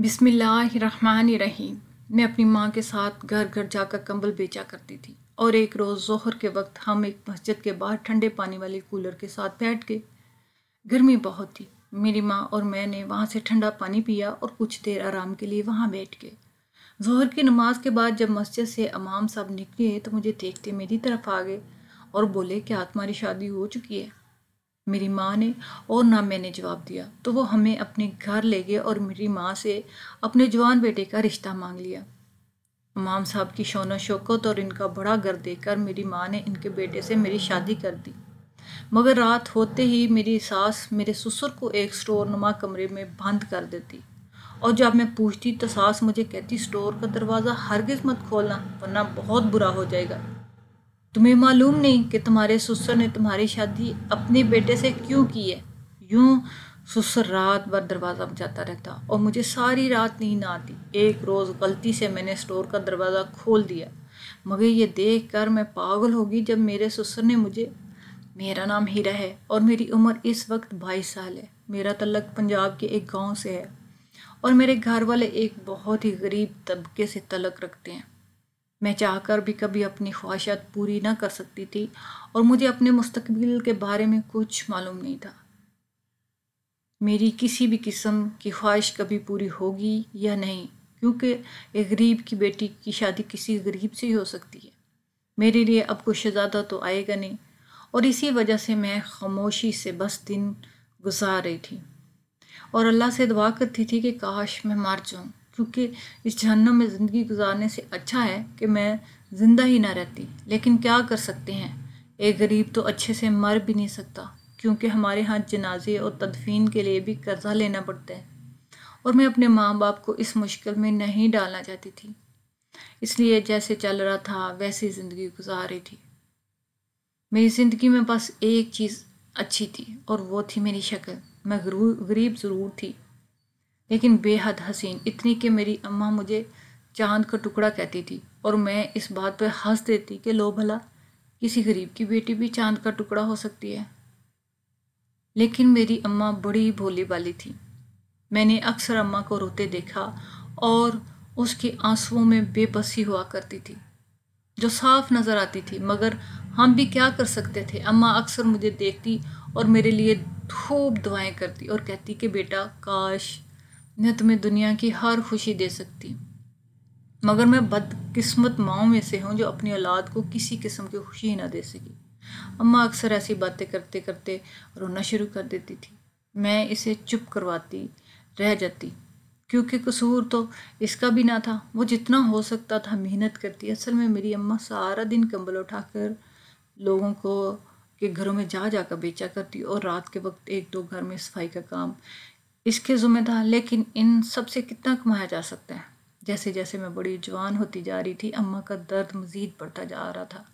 बिसमीम मैं अपनी माँ के साथ घर घर जाकर कंबल बेचा करती थी और एक रोज़ ज़ोहर के वक्त हम एक मस्जिद के बाहर ठंडे पानी वाले कूलर के साथ बैठ गए गर्मी बहुत थी मेरी माँ और मैंने वहाँ से ठंडा पानी पिया और कुछ देर आराम के लिए वहाँ बैठ गए जहर की नमाज के बाद जब मस्जिद से अमाम साहब निकले तो मुझे देखते मेरी तरफ आ गए और बोले क्या तुम्हारी शादी हो चुकी है मेरी माँ ने और ना मैंने जवाब दिया तो वो हमें अपने घर ले गए और मेरी माँ से अपने जवान बेटे का रिश्ता मांग लिया इमाम साहब की शौन शौकत और इनका बड़ा घर देखकर मेरी माँ ने इनके बेटे से मेरी शादी कर दी मगर रात होते ही मेरी सास मेरे ससुर को एक स्टोर नुमा कमरे में बंद कर देती और जब मैं पूछती तो सास मुझे कहती स्टोर का दरवाज़ा हरगिज़ मत खोलना वरना बहुत बुरा हो जाएगा तुम्हें मालूम नहीं कि तुम्हारे ससुर ने तुम्हारी शादी अपने बेटे से क्यों की है यूँ ससुर रात भर दरवाज़ा बजाता रहता और मुझे सारी रात नींद आती एक रोज़ गलती से मैंने स्टोर का दरवाज़ा खोल दिया मगर ये देख कर मैं पागल होगी जब मेरे ससुर ने मुझे मेरा नाम हीरा है और मेरी उम्र इस वक्त बाईस साल है मेरा तलक पंजाब के एक गांव से है और मेरे घर वाले एक बहुत ही गरीब तबके से तलक रखते हैं मैं चाहकर भी कभी अपनी ख्वाहिशात पूरी ना कर सकती थी और मुझे अपने मुस्तकबिल के बारे में कुछ मालूम नहीं था मेरी किसी भी किस्म की ख्वाहिश कभी पूरी होगी या नहीं क्योंकि एक गरीब की बेटी की शादी किसी गरीब से ही हो सकती है मेरे लिए अब कुछ ज़्यादा तो आएगा नहीं और इसी वजह से मैं खामोशी से बस दिन गुजार रही थी और अल्लाह से दुआ करती थी कि काश मैं मर जाऊँ क्योंकि इस जहनम में ज़िंदगी गुजारने से अच्छा है कि मैं ज़िंदा ही ना रहती लेकिन क्या कर सकते हैं एक गरीब तो अच्छे से मर भी नहीं सकता क्योंकि हमारे यहाँ जनाजे और तदफीन के लिए भी कर्ज़ा लेना पड़ता है और मैं अपने माँ बाप को इस मुश्किल में नहीं डालना चाहती थी इसलिए जैसे चल रहा था वैसे ज़िंदगी गुजार रही थी मेरी ज़िंदगी में बस एक चीज़ अच्छी थी और वो थी मेरी शक्ल मैं गरीब ज़रूर थी लेकिन बेहद हसीन इतनी कि मेरी अम्मा मुझे चांद का टुकड़ा कहती थी और मैं इस बात पर हंस देती कि लो भला किसी गरीब की बेटी भी चांद का टुकड़ा हो सकती है लेकिन मेरी अम्मा बड़ी भोली वाली थी मैंने अक्सर अम्मा को रोते देखा और उसके आंसुओं में बेबसी हुआ करती थी जो साफ नज़र आती थी मगर हम भी क्या कर सकते थे अम्मा अक्सर मुझे देखती और मेरे लिए खूब दुआएं करती और कहती कि बेटा काश मैं तुम्हें दुनिया की हर खुशी दे सकती हूँ मगर मैं बदकिस्मत माओ में से हूँ जो अपनी औलाद को किसी किस्म की खुशी ना दे सकी अम्मा अक्सर ऐसी बातें करते करते रोना शुरू कर देती थी मैं इसे चुप करवाती रह जाती क्योंकि कसूर तो इसका भी ना था वो जितना हो सकता था मेहनत करती असल में मेरी अम्मा सारा दिन कंबल उठाकर लोगों को के घरों में जा जाकर बेचा करती और रात के वक्त एक दो घर में सफाई का काम इसके ज़ुमेदार लेकिन इन सब से कितना कमाया जा सकता है जैसे जैसे मैं बड़ी जवान होती जा रही थी अम्मा का दर्द मज़ीद बढ़ता जा रहा था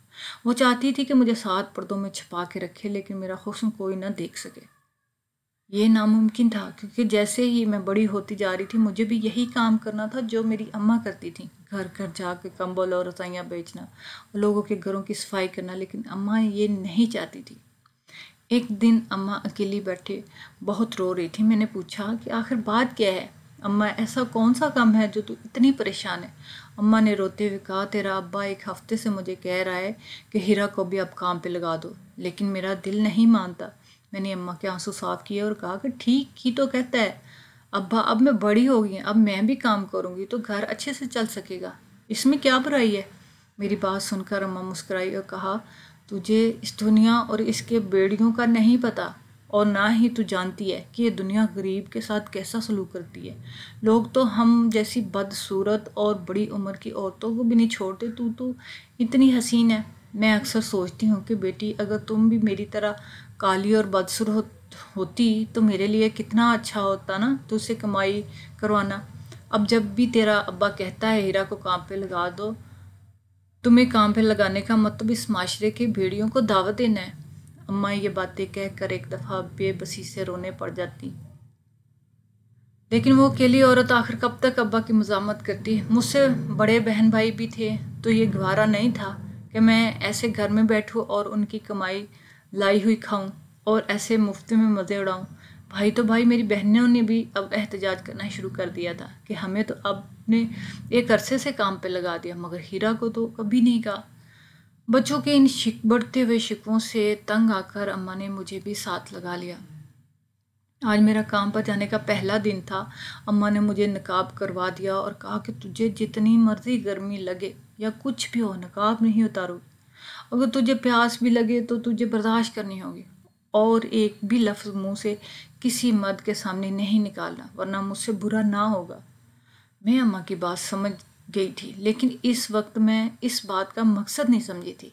वो चाहती थी कि मुझे सात पर्दों में छुपा के रखे लेकिन मेरा हुस्न कोई ना देख सके ये नामुमकिन था क्योंकि जैसे ही मैं बड़ी होती जा रही थी मुझे भी यही काम करना था जो मेरी अम्मा करती थी घर घर जा कर कम्बल और रसाइयाँ बेचना और लोगों के घरों की सफाई करना लेकिन अम्मा ये नहीं चाहती थी एक दिन अम्मा अकेली बैठे बहुत रो रही थी मैंने पूछा कि आखिर बात क्या है अम्मा ऐसा कौन सा काम है जो तू इतनी परेशान है अम्मा ने रोते हुए कहा तेरा अब्बा एक हफ्ते से मुझे कह रहा है कि हीरा को भी अब काम पे लगा दो लेकिन मेरा दिल नहीं मानता मैंने अम्मा के आंसू साफ किए और कहा कि ठीक ही तो कहता है अब्बा अब मैं बड़ी हो गई अब मैं भी काम करूँगी तो घर अच्छे से चल सकेगा इसमें क्या बुराई है मेरी बात सुनकर अम्मा मुस्कराई और कहा तुझे इस दुनिया और इसके बेड़ियों का नहीं पता और ना ही तू जानती है कि ये दुनिया गरीब के साथ कैसा सलूक करती है लोग तो हम जैसी बदसूरत और बड़ी उम्र की औरतों को भी नहीं छोड़ते तू तो इतनी हसीन है मैं अक्सर सोचती हूँ कि बेटी अगर तुम भी मेरी तरह काली और बदसूरत होती तो मेरे लिए कितना अच्छा होता ना तुझसे कमाई करवाना अब जब भी तेरा अब्बा कहता है हीरा को काम पे लगा दो तुम्हें काम पर लगाने का मतलब इस माशरे के भेड़ियों को दावत देना है अम्मा ये बातें कहकर एक दफ़ा बेबसी से रोने पड़ जाती लेकिन वो अकेली औरत आखिर कब तक अब्बा की मजामत करती मुझसे बड़े बहन भाई भी थे तो ये गवारा नहीं था कि मैं ऐसे घर में बैठूँ और उनकी कमाई लाई हुई खाऊं और ऐसे मुफ्त में मज़े उड़ाऊं भाई तो भाई मेरी बहनों ने भी अब एहतजाज करना शुरू कर दिया था कि हमें तो अब ने एक अरसे से काम पे लगा दिया मगर हीरा को तो कभी नहीं कहा बच्चों के इन शिक बढ़ते हुए शिकवों से तंग आकर अम्मा ने मुझे भी साथ लगा लिया आज मेरा काम पर जाने का पहला दिन था अम्मा ने मुझे नकाब करवा दिया और कहा कि तुझे जितनी मर्जी गर्मी लगे या कुछ भी हो नकाब नहीं उतारोगी अगर तुझे प्यास भी लगे तो तुझे बर्दाश्त करनी होगी और एक भी लफ्ज़ मुंह से किसी मर्द के सामने नहीं निकालना वरना मुझसे बुरा ना होगा मैं अम्मा की बात समझ गई थी लेकिन इस वक्त मैं इस बात का मकसद नहीं समझी थी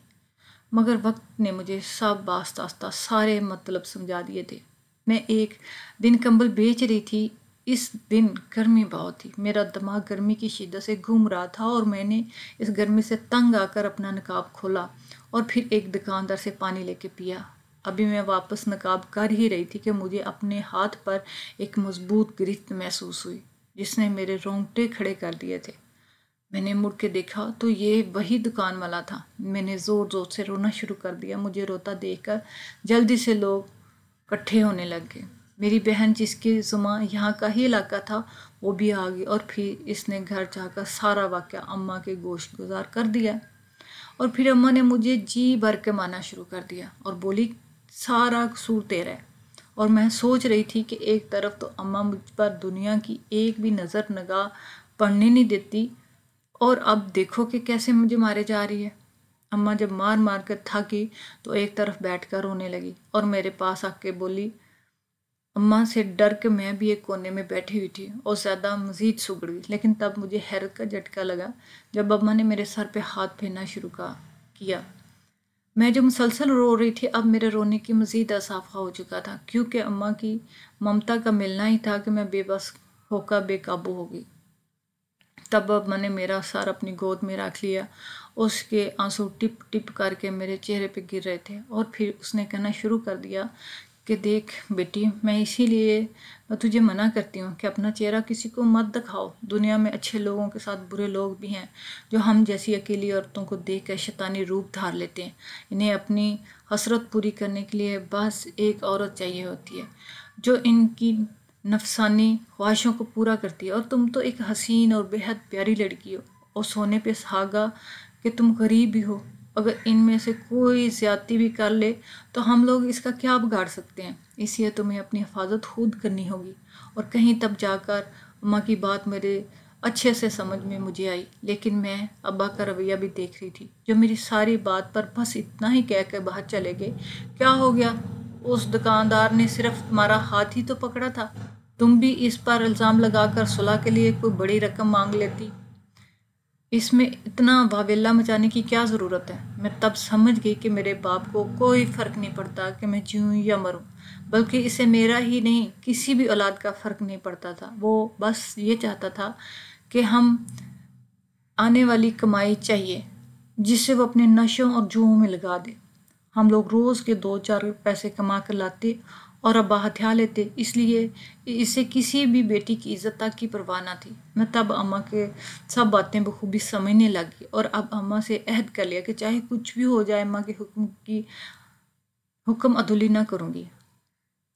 मगर वक्त ने मुझे सब आस्ता आस्ता सारे मतलब समझा दिए थे मैं एक दिन कंबल बेच रही थी इस दिन गर्मी बहुत थी मेरा दिमाग गर्मी की शिद्दत से घूम रहा था और मैंने इस गर्मी से तंग आकर अपना नकाब खोला और फिर एक दुकानदार से पानी लेके पिया अभी मैं वापस नकाब कर ही रही थी कि मुझे अपने हाथ पर एक मजबूत गिरफ्त महसूस हुई जिसने मेरे रोंगटे खड़े कर दिए थे मैंने मुड़ के देखा तो ये वही दुकान वाला था मैंने ज़ोर ज़ोर से रोना शुरू कर दिया मुझे रोता देखकर जल्दी से लोग इकट्ठे होने लग गए मेरी बहन जिसके जुमा यहाँ का ही इलाका था वो भी आ गई और फिर इसने घर जाकर सारा वाक्य अम्मा के गोश गुजार कर दिया और फिर अम्मा ने मुझे जी भर के माना शुरू कर दिया और बोली सारा कसूर तेरा है और मैं सोच रही थी कि एक तरफ तो अम्मा मुझ पर दुनिया की एक भी नज़र नगाह पढ़ने नहीं देती और अब देखो कि कैसे मुझे मारे जा रही है अम्मा जब मार मार कर थकी तो एक तरफ बैठ कर रोने लगी और मेरे पास आके बोली अम्मा से डर के मैं भी एक कोने में बैठी हुई थी और ज़्यादा मज़ीद सुगड़ गई लेकिन तब मुझे हैरत का झटका लगा जब अम्मा ने मेरे सर पे हाथ फेरना शुरू का किया मैं जो मुसलसल रो रही थी अब मेरे रोने की मज़ीद इजाफा हो चुका था क्योंकि अम्मा की ममता का मिलना ही था कि मैं बेबस होकर बेकाबू हो गई तब अब मैंने मेरा सर अपनी गोद में रख लिया उसके आंसू टिप टिप करके मेरे चेहरे पे गिर रहे थे और फिर उसने कहना शुरू कर दिया कि देख बेटी मैं इसीलिए मैं तुझे मना करती हूँ कि अपना चेहरा किसी को मत दिखाओ दुनिया में अच्छे लोगों के साथ बुरे लोग भी हैं जो हम जैसी अकेली औरतों को देख कर शैतानी रूप धार लेते हैं इन्हें अपनी हसरत पूरी करने के लिए बस एक औरत चाहिए होती है जो इनकी नफसानी ख्वाहिशों को पूरा करती है और तुम तो एक हसीन और बेहद प्यारी लड़की हो और सोने पे सहागा कि तुम गरीब भी हो अगर इनमें से कोई ज़्यादती भी कर ले तो हम लोग इसका क्या बिगाड़ सकते हैं इसलिए तुम्हें अपनी हिफाजत खुद करनी होगी और कहीं तब जाकर अम्मा की बात मेरे अच्छे से समझ में मुझे आई लेकिन मैं अब्बा का रवैया भी देख रही थी जो मेरी सारी बात पर बस इतना ही कह कर बाहर चले गए क्या हो गया उस दुकानदार ने सिर्फ तुम्हारा हाथ ही तो पकड़ा था तुम भी इस पर इल्ज़ाम लगाकर सुलह के लिए कोई बड़ी रकम मांग लेती इसमें इतना वावेला मचाने की क्या ज़रूरत है मैं तब समझ गई कि मेरे बाप को कोई फ़र्क नहीं पड़ता कि मैं जीऊँ या मरूँ बल्कि इसे मेरा ही नहीं किसी भी औलाद का फ़र्क नहीं पड़ता था वो बस ये चाहता था कि हम आने वाली कमाई चाहिए जिससे वो अपने नशों और जुओं में लगा दे हम लोग रोज़ के दो चार पैसे कमा कर लाते और अब्बा हथियार लेते इसलिए इसे किसी भी बेटी की इज्जत तक की परवाह ना थी मैं तब अम्मा के सब बातें बखूबी समझने लगी और अब अम्मा से अहद कर लिया कि चाहे कुछ भी हो जाए अम्मा के हुक्म की हुक्म अदुली ना करूँगी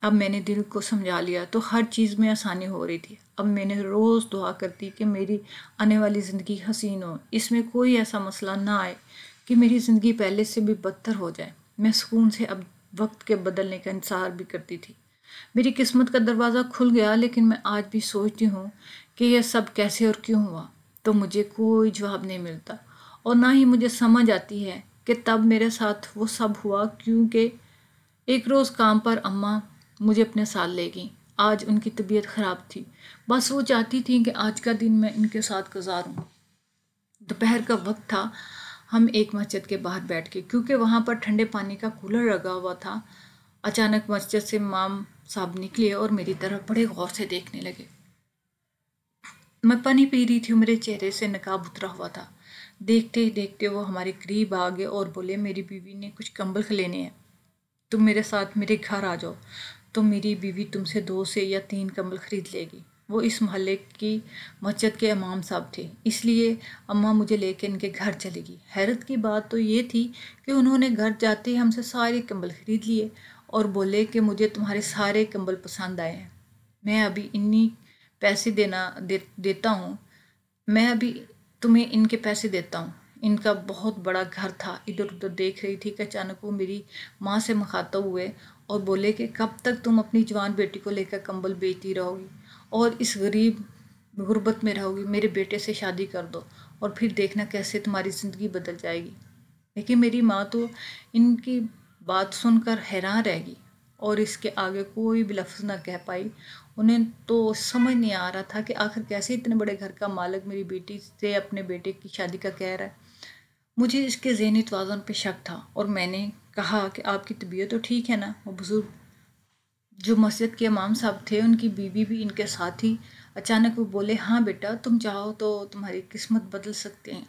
अब मैंने दिल को समझा लिया तो हर चीज़ में आसानी हो रही थी अब मैंने रोज़ दुआ करती कि मेरी आने वाली ज़िंदगी हसीन हो इसमें कोई ऐसा मसला ना आए कि मेरी ज़िंदगी पहले से भी बदतर हो जाए मैं सुकून से अब वक्त के बदलने का इंतजार भी करती थी मेरी किस्मत का दरवाज़ा खुल गया लेकिन मैं आज भी सोचती हूँ कि यह सब कैसे और क्यों हुआ तो मुझे कोई जवाब नहीं मिलता और ना ही मुझे समझ आती है कि तब मेरे साथ वो सब हुआ क्योंकि एक रोज़ काम पर अम्मा मुझे अपने साथ ले गई आज उनकी तबीयत ख़राब थी बस वो चाहती थी कि आज का दिन मैं इनके साथ गुजारूँ दोपहर का वक्त था हम एक मस्जिद के बाहर बैठ के क्योंकि वहाँ पर ठंडे पानी का कूलर लगा हुआ था अचानक मस्जिद से माम साहब निकले और मेरी तरफ बड़े गौर से देखने लगे मैं पानी पी रही थी मेरे चेहरे से नकाब उतरा हुआ था देखते ही देखते वो हमारे करीब आ गए और बोले मेरी बीवी ने कुछ कंबल खिलेने हैं तुम मेरे साथ मेरे घर आ जाओ तो मेरी बीवी तुमसे दो से या तीन कंबल खरीद लेगी वो इस मोहल्ले की मस्जिद के इमाम साहब थे इसलिए अम्मा मुझे लेकर इनके घर चली गई हैरत की बात तो ये थी कि उन्होंने घर जाते ही हमसे सारे कंबल ख़रीद लिए और बोले कि मुझे तुम्हारे सारे कंबल पसंद आए हैं मैं अभी इन्हीं पैसे देना दे, देता हूँ मैं अभी तुम्हें इनके पैसे देता हूँ इनका बहुत बड़ा घर था इधर उधर देख रही थी कि अचानक वो मेरी माँ से मुखातब हुए और बोले कि कब तक तुम अपनी जवान बेटी को लेकर कंबल बेचती रहोगी और इस गरीब गुर्बत में रहोगी मेरे बेटे से शादी कर दो और फिर देखना कैसे तुम्हारी ज़िंदगी बदल जाएगी लेकिन मेरी माँ तो इनकी बात सुनकर हैरान रहेगी और इसके आगे कोई भी लफ्ज़ ना कह पाई उन्हें तो समझ नहीं आ रहा था कि आखिर कैसे इतने बड़े घर का मालिक मेरी बेटी से अपने बेटे की शादी का कह रहा है मुझे इसके जहनी तोज़न पर शक था और मैंने कहा कि आपकी तबीयत तो ठीक है ना वो बुज़ुर्ग जो मस्जिद के इमाम साहब थे उनकी बीवी भी इनके साथ ही अचानक वो बोले हाँ बेटा तुम चाहो तो तुम्हारी किस्मत बदल सकते हैं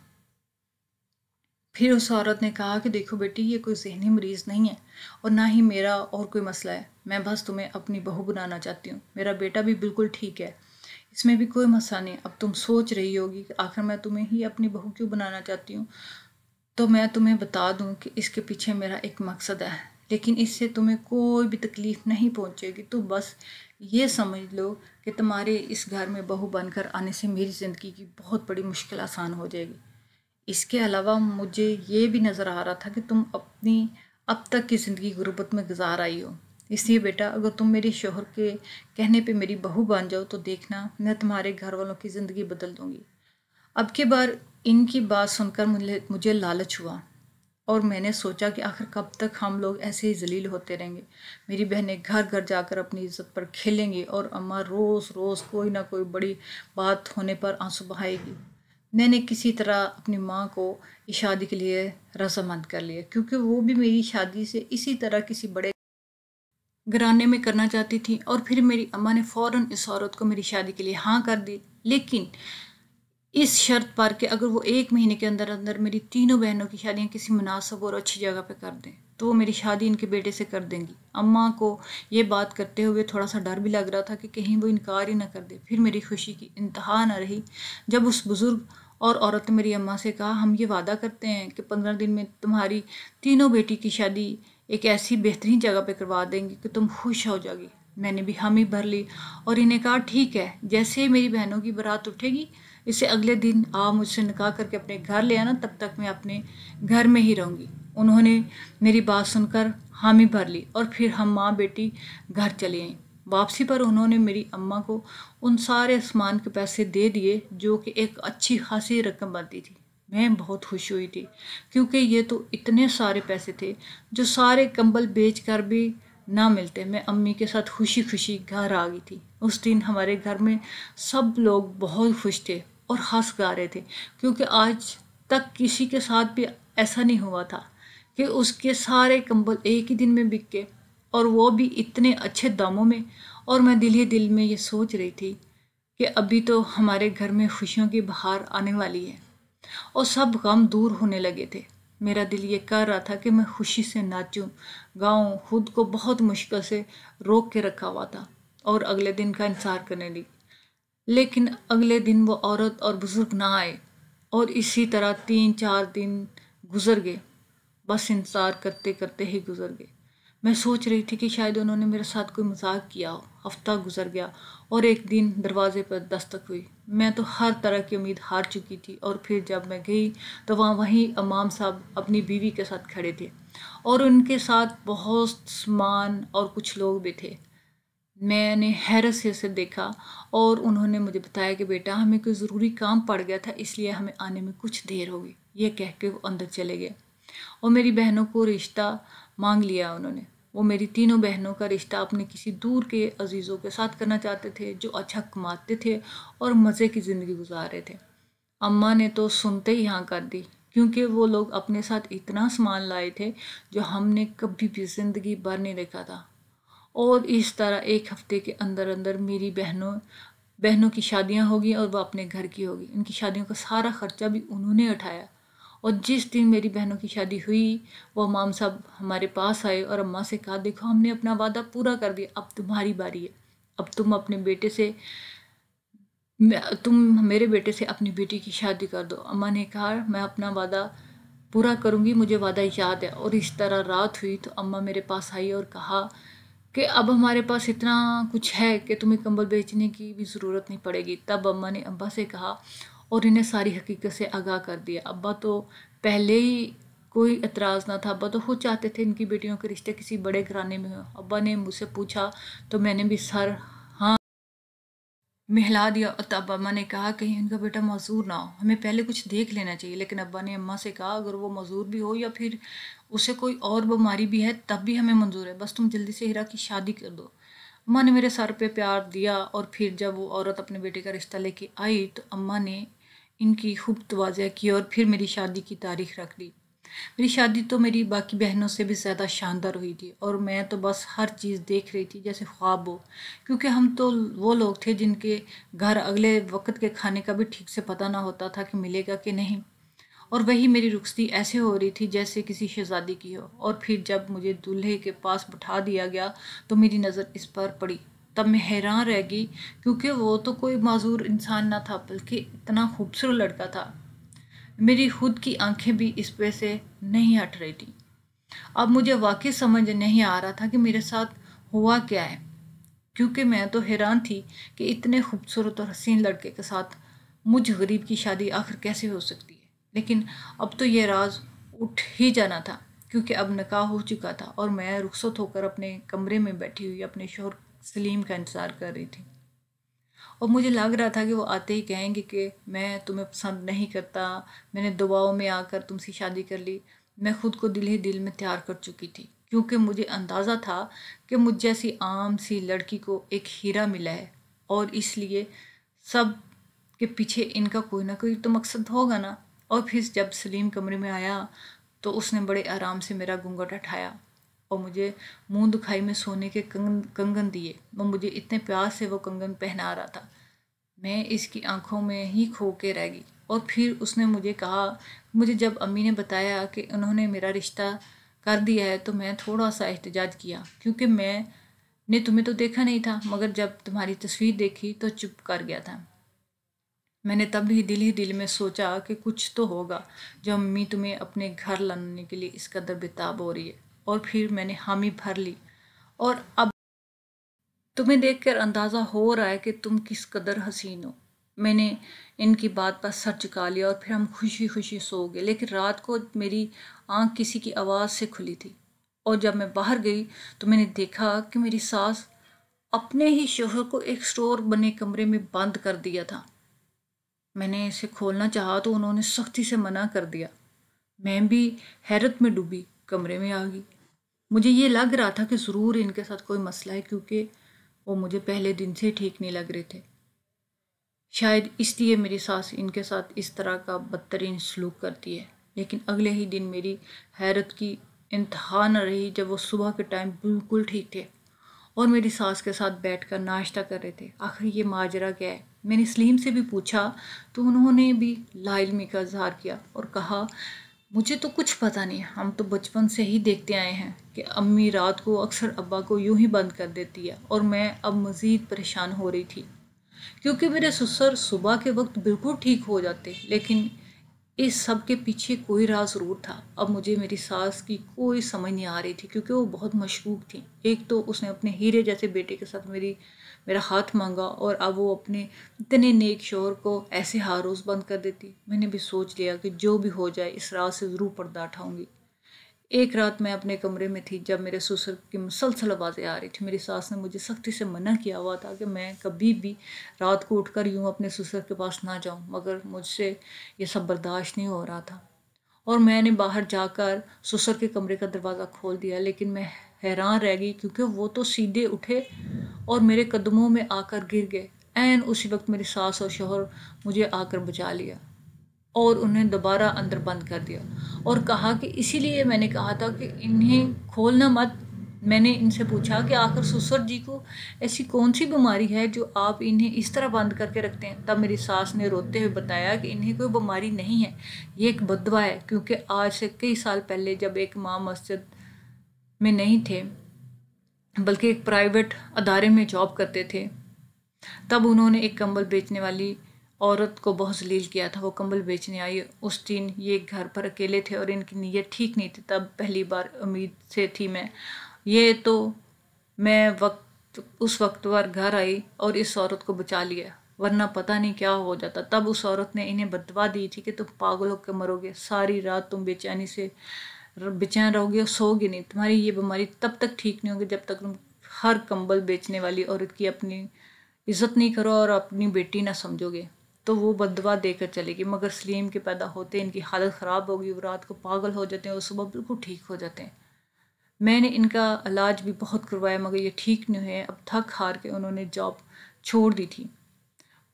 फिर उस औरत ने कहा कि देखो बेटी ये कोई जहनी मरीज़ नहीं है और ना ही मेरा और कोई मसला है मैं बस तुम्हें अपनी बहू बनाना चाहती हूँ मेरा बेटा भी बिल्कुल ठीक है इसमें भी कोई मसला नहीं अब तुम सोच रही होगी कि आखिर मैं तुम्हें ही अपनी बहू क्यों बनाना चाहती हूँ तो मैं तुम्हें बता दूँ कि इसके पीछे मेरा एक मकसद है लेकिन इससे तुम्हें कोई भी तकलीफ़ नहीं पहुंचेगी तो बस ये समझ लो कि तुम्हारे इस घर में बहू बनकर आने से मेरी ज़िंदगी की बहुत बड़ी मुश्किल आसान हो जाएगी इसके अलावा मुझे ये भी नज़र आ रहा था कि तुम अपनी अब तक की ज़िंदगी गुरबत में गुजार आई हो इसलिए बेटा अगर तुम मेरे शोहर के कहने पे मेरी बहू बन जाओ तो देखना मैं तुम्हारे घर वालों की ज़िंदगी बदल दूँगी अब के बार इनकी बात सुनकर मुझे मुझे लालच हुआ और मैंने सोचा कि आखिर कब तक हम लोग ऐसे ही जलील होते रहेंगे मेरी बहनें घर घर जाकर अपनी इज्जत पर खेलेंगी और अम्मा रोज़ रोज़ कोई ना कोई बड़ी बात होने पर आंसू बहाएगी मैंने किसी तरह अपनी माँ को इस शादी के लिए रसमंद कर लिया क्योंकि वो भी मेरी शादी से इसी तरह किसी बड़े घराने में करना चाहती थी और फिर मेरी अम्मा ने फ़ौर इस औरत को मेरी शादी के लिए हाँ कर दी लेकिन इस शर्त पर कि अगर वो एक महीने के अंदर अंदर मेरी तीनों बहनों की शादियाँ किसी मुनासब और अच्छी जगह पर कर दें तो वो मेरी शादी इनके बेटे से कर देंगी अम्मा को ये बात करते हुए थोड़ा सा डर भी लग रहा था कि कहीं वो इनकार ही ना कर दे फिर मेरी खुशी की इंतहा ना रही जब उस बुज़ुर्ग और औरत ने मेरी अम्मा से कहा हम ये वादा करते हैं कि पंद्रह दिन में तुम्हारी तीनों बेटी की शादी एक ऐसी बेहतरीन जगह पर करवा देंगे कि तुम खुश हो जाओगी मैंने भी हामी भर ली और इन्हें कहा ठीक है जैसे ही मेरी बहनों की बारात उठेगी इसे अगले दिन आप मुझसे निकाह करके अपने घर ले आना तब तक मैं अपने घर में ही रहूँगी उन्होंने मेरी बात सुनकर हामी भर ली और फिर हम माँ बेटी घर चले आई वापसी पर उन्होंने मेरी अम्मा को उन सारे सामान के पैसे दे दिए जो कि एक अच्छी खासी रकम बनती थी मैं बहुत खुश हुई थी क्योंकि ये तो इतने सारे पैसे थे जो सारे कंबल बेच कर भी ना मिलते मैं अम्मी के साथ खुशी खुशी घर आ गई थी उस दिन हमारे घर में सब लोग बहुत खुश थे और हंस गा रहे थे क्योंकि आज तक किसी के साथ भी ऐसा नहीं हुआ था कि उसके सारे कंबल एक ही दिन में बिक गए और वो भी इतने अच्छे दामों में और मैं दिल ही दिल में ये सोच रही थी कि अभी तो हमारे घर में खुशियों की बहार आने वाली है और सब गम दूर होने लगे थे मेरा दिल ये कर रहा था कि मैं खुशी से नाचूं गाऊं खुद को बहुत मुश्किल से रोक के रखा हुआ था और अगले दिन का इंतज़ार करने ली लेकिन अगले दिन वो औरत और बुज़ुर्ग ना आए और इसी तरह तीन चार दिन गुजर गए बस इंतज़ार करते करते ही गुजर गए मैं सोच रही थी कि शायद उन्होंने मेरे साथ कोई मजाक किया हो हफ्ता गुजर गया और एक दिन दरवाजे पर दस्तक हुई मैं तो हर तरह की उम्मीद हार चुकी थी और फिर जब मैं गई तो वहाँ वहीं अमाम साहब अपनी बीवी के साथ खड़े थे और उनके साथ बहुत सामान और कुछ लोग भी थे मैंने हैरत से उसे देखा और उन्होंने मुझे बताया कि बेटा हमें कोई ज़रूरी काम पड़ गया था इसलिए हमें आने में कुछ देर होगी ये कह के वो अंदर चले गए और मेरी बहनों को रिश्ता मांग लिया उन्होंने वो मेरी तीनों बहनों का रिश्ता अपने किसी दूर के अजीज़ों के साथ करना चाहते थे जो अच्छा कमाते थे और मज़े की ज़िंदगी गुजार रहे थे अम्मा ने तो सुनते ही हाँ कर दी क्योंकि वो लोग अपने साथ इतना सामान लाए थे जो हमने कभी भी ज़िंदगी भर नहीं देखा था और इस तरह एक हफ़्ते के अंदर अंदर मेरी बहनों बहनों की शादियां होगी और वह अपने घर की होगी उनकी शादियों का सारा ख़र्चा भी उन्होंने उठाया और जिस दिन मेरी बहनों की शादी हुई वो अमाम साहब हमारे पास आए और अम्मा से कहा देखो हमने अपना वादा पूरा कर दिया अब तुम्हारी बारी है अब तुम अपने बेटे से तुम मेरे बेटे से अपनी बेटी की शादी कर दो अम्मा ने कहा मैं अपना वादा पूरा करूँगी मुझे वादा याद है और इस तरह रात हुई तो अम्मा मेरे पास आई और कहा कि अब हमारे पास इतना कुछ है कि तुम्हें कंबल बेचने की भी ज़रूरत नहीं पड़ेगी तब अम्मा ने अब्बा से कहा और इन्हें सारी हकीकत से आगाह कर दिया अब्बा तो पहले ही कोई एतराज़ ना था अब्बा तो खुद चाहते थे इनकी बेटियों के रिश्ते किसी बड़े घराने में हो अब्बा ने मुझसे पूछा तो मैंने भी सर मिहला दिया और अब अम्मा ने कहा कहीं उनका बेटा मजदूर ना हो हमें पहले कुछ देख लेना चाहिए लेकिन अब्बा ने अम्मा से कहा अगर वो मजदूर भी हो या फिर उसे कोई और बीमारी भी है तब भी हमें मंजूर है बस तुम जल्दी से हीरा की शादी कर दो अम्मा ने मेरे सर पे प्यार दिया और फिर जब वो औरत अपने बेटे का रिश्ता लेके आई तो अम्मा ने इनकी खूब तोज़ा की और फिर मेरी शादी की तारीख रख दी मेरी शादी तो मेरी बाकी बहनों से भी ज़्यादा शानदार हुई थी और मैं तो बस हर चीज़ देख रही थी जैसे ख्वाब हो क्योंकि हम तो वो लोग थे जिनके घर अगले वक्त के खाने का भी ठीक से पता ना होता था कि मिलेगा कि नहीं और वही मेरी रुखसती ऐसे हो रही थी जैसे किसी शहजादी की हो और फिर जब मुझे दूल्हे के पास बिठा दिया गया तो मेरी नज़र इस पर पड़ी तब मैं हैरान रह गई क्योंकि वो तो कोई माजूर इंसान ना था बल्कि इतना खूबसूरत लड़का था मेरी खुद की आंखें भी इस पे से नहीं हट रही थी अब मुझे वाकई समझ नहीं आ रहा था कि मेरे साथ हुआ क्या है क्योंकि मैं तो हैरान थी कि इतने खूबसूरत और हसीन लड़के के साथ मुझ गरीब की शादी आखिर कैसे हो सकती है लेकिन अब तो ये राज उठ ही जाना था क्योंकि अब निकाह हो चुका था और मैं रुखसत होकर अपने कमरे में बैठी हुई अपने शोहर सलीम का इंतज़ार कर रही थी और मुझे लग रहा था कि वो आते ही कहेंगे कि मैं तुम्हें पसंद नहीं करता मैंने दबाव में आकर तुमसे शादी कर ली मैं खुद को दिल ही दिल में तैयार कर चुकी थी क्योंकि मुझे अंदाज़ा था कि मुझ जैसी आम सी लड़की को एक हीरा मिला है और इसलिए सब के पीछे इनका कोई ना कोई तो मकसद होगा ना और फिर जब सलीम कमरे में आया तो उसने बड़े आराम से मेरा घूंघट उठाया और मुझे मुंह दुखाई में सोने के कंगन कंगन दिए और मुझे इतने प्यार से वो कंगन पहना रहा था मैं इसकी आंखों में ही खो के रह गई और फिर उसने मुझे कहा मुझे जब अम्मी ने बताया कि उन्होंने मेरा रिश्ता कर दिया है तो मैं थोड़ा सा एहतजाज किया क्योंकि मैं ने तुम्हें तो देखा नहीं था मगर जब तुम्हारी तस्वीर देखी तो चुप कर गया था मैंने तब ही दिल ही दिल में सोचा कि कुछ तो होगा जो अम्मी तुम्हें अपने घर लाने के लिए इस कदर बेताब हो रही है और फिर मैंने हामी भर ली और अब तुम्हें देखकर अंदाज़ा हो रहा है कि तुम किस कदर हसीन हो मैंने इनकी बात पर सर चुका लिया और फिर हम खुशी खुशी सो गए लेकिन रात को मेरी आंख किसी की आवाज़ से खुली थी और जब मैं बाहर गई तो मैंने देखा कि मेरी सास अपने ही शोहर को एक स्टोर बने कमरे में बंद कर दिया था मैंने इसे खोलना चाहा तो उन्होंने सख्ती से मना कर दिया मैं भी हैरत में डूबी कमरे में आ गई मुझे ये लग रहा था कि ज़रूर इनके साथ कोई मसला है क्योंकि वो मुझे पहले दिन से ठीक नहीं लग रहे थे शायद इसलिए मेरी सास इनके साथ इस तरह का बदतरीन सलूक करती है लेकिन अगले ही दिन मेरी हैरत की इंतहा न रही जब वो सुबह के टाइम बिल्कुल ठीक थे और मेरी सास के साथ बैठकर नाश्ता कर रहे थे आखिर ये माजरा क्या है मैंने सलीम से भी पूछा तो उन्होंने भी लाइलमी का इजहार किया और कहा मुझे तो कुछ पता नहीं हम तो बचपन से ही देखते आए हैं कि अम्मी रात को अक्सर अब्बा को यूं ही बंद कर देती है और मैं अब मज़ीद परेशान हो रही थी क्योंकि मेरे ससुर सुबह के वक्त बिल्कुल ठीक हो जाते लेकिन इस सब के पीछे कोई राज ज़रूर था अब मुझे मेरी सास की कोई समझ नहीं आ रही थी क्योंकि वो बहुत मशकूक थी एक तो उसने अपने हीरे जैसे बेटे के साथ मेरी मेरा हाथ मांगा और अब वो अपने इतने नेक शोर को ऐसे हारोस बंद कर देती मैंने भी सोच लिया कि जो भी हो जाए इस रात से ज़रूर पर्दा उठाऊँगी एक रात मैं अपने कमरे में थी जब मेरे ससुर की मुसलसल आवाज़ें आ रही थी मेरी सास ने मुझे सख्ती से मना किया हुआ था कि मैं कभी भी रात को उठकर यूँ अपने ससुर के पास ना जाऊँ मगर मुझसे ये सब बर्दाश्त नहीं हो रहा था और मैंने बाहर जाकर ससुर के कमरे का दरवाज़ा खोल दिया लेकिन मैं हैरान रह गई क्योंकि वो तो सीधे उठे और मेरे कदमों में आकर गिर गए एन उसी वक्त मेरी सास और शोहर मुझे आकर बचा लिया और उन्हें दोबारा अंदर बंद कर दिया और कहा कि इसीलिए मैंने कहा था कि इन्हें खोलना मत मैंने इनसे पूछा कि आखिर सुसर जी को ऐसी कौन सी बीमारी है जो आप इन्हें इस तरह बंद करके रखते हैं तब मेरी सास ने रोते हुए बताया कि इन्हें कोई बीमारी नहीं है ये एक बदवा है क्योंकि आज से कई साल पहले जब एक माँ मस्जिद में नहीं थे बल्कि एक प्राइवेट अदारे में जॉब करते थे तब उन्होंने एक कंबल बेचने वाली औरत को बहुत जलील किया था वो कंबल बेचने आई उस दिन ये घर पर अकेले थे और इनकी नीयत ठीक नहीं थी तब पहली बार उम्मीद से थी मैं ये तो मैं वक्त उस वक्त पर घर आई और इस औरत को बचा लिया वरना पता नहीं क्या हो जाता तब उस औरत ने इन्हें बदवा दी थी कि तुम पागल होकर मरोगे सारी रात तुम बेचैनी से मतलब बेचैन रहोगे और सोगे नहीं तुम्हारी ये बीमारी तब तक ठीक नहीं होगी जब तक तुम हर कंबल बेचने वाली औरत की अपनी इज्जत नहीं करो और अपनी बेटी ना समझोगे तो वो बदवा देकर चलेगी मगर सलीम के पैदा होते इनकी हालत ख़राब होगी वो रात को पागल हो जाते हैं और सुबह बिल्कुल ठीक हो जाते हैं मैंने इनका इलाज भी बहुत करवाया मगर ये ठीक नहीं हुए अब थक हार के उन्होंने जॉब छोड़ दी थी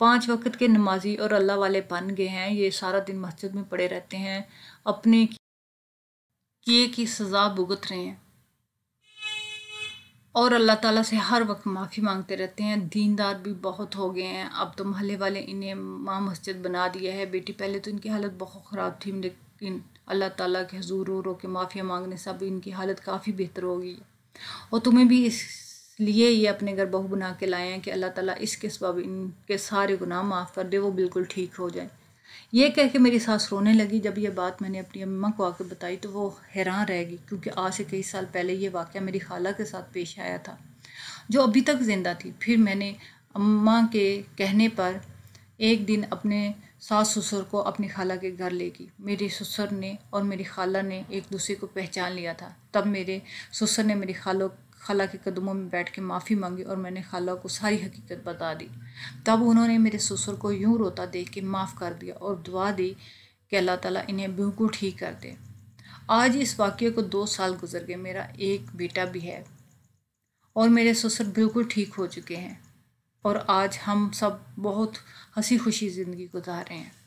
पांच वक्त के नमाजी और अल्लाह वाले बन गए हैं ये सारा दिन मस्जिद में पड़े रहते हैं अपने किए की सज़ा भुगत रहे हैं और अल्लाह ताला से हर वक्त माफ़ी मांगते रहते हैं दीनदार भी बहुत हो गए हैं अब तो मोहल्ले वाले इन्हें माँ मस्जिद बना दिया है बेटी पहले तो इनकी हालत बहुत ख़राब थी लेकिन अल्लाह ताला के हजूर रो रो के माफ़िया मांगने से अब इनकी हालत काफ़ी बेहतर होगी और तुम्हें भी इसलिए ये अपने घर बहू बना के लाए हैं कि अल्लाह ताला इसके सबब इनके सारे गुनाह माफ़ कर दे वो बिल्कुल ठीक हो जाए ये कह के मेरी सास रोने लगी जब ये बात मैंने अपनी अम्मा को आकर बताई तो वो हैरान रह गई क्योंकि आज से कई साल पहले ये वाक़ मेरी खाला के साथ पेश आया था जो अभी तक ज़िंदा थी फिर मैंने अम्मा के कहने पर एक दिन अपने सास ससुर को अपनी खाला के घर ले गई मेरे ससुर ने और मेरी खाला ने एक दूसरे को पहचान लिया था तब मेरे ससुर ने मेरी खालों खाला के कदमों में बैठ के माफ़ी मांगी और मैंने खाला को सारी हकीकत बता दी तब उन्होंने मेरे ससुर को यूं रोता देख के माफ़ कर दिया और दुआ दी कि अल्लाह ताला इन्हें बिल्कुल ठीक कर दे आज इस वाक्य को दो साल गुजर गए मेरा एक बेटा भी है और मेरे ससुर बिल्कुल ठीक हो चुके हैं और आज हम सब बहुत हंसी खुशी ज़िंदगी गुजार रहे हैं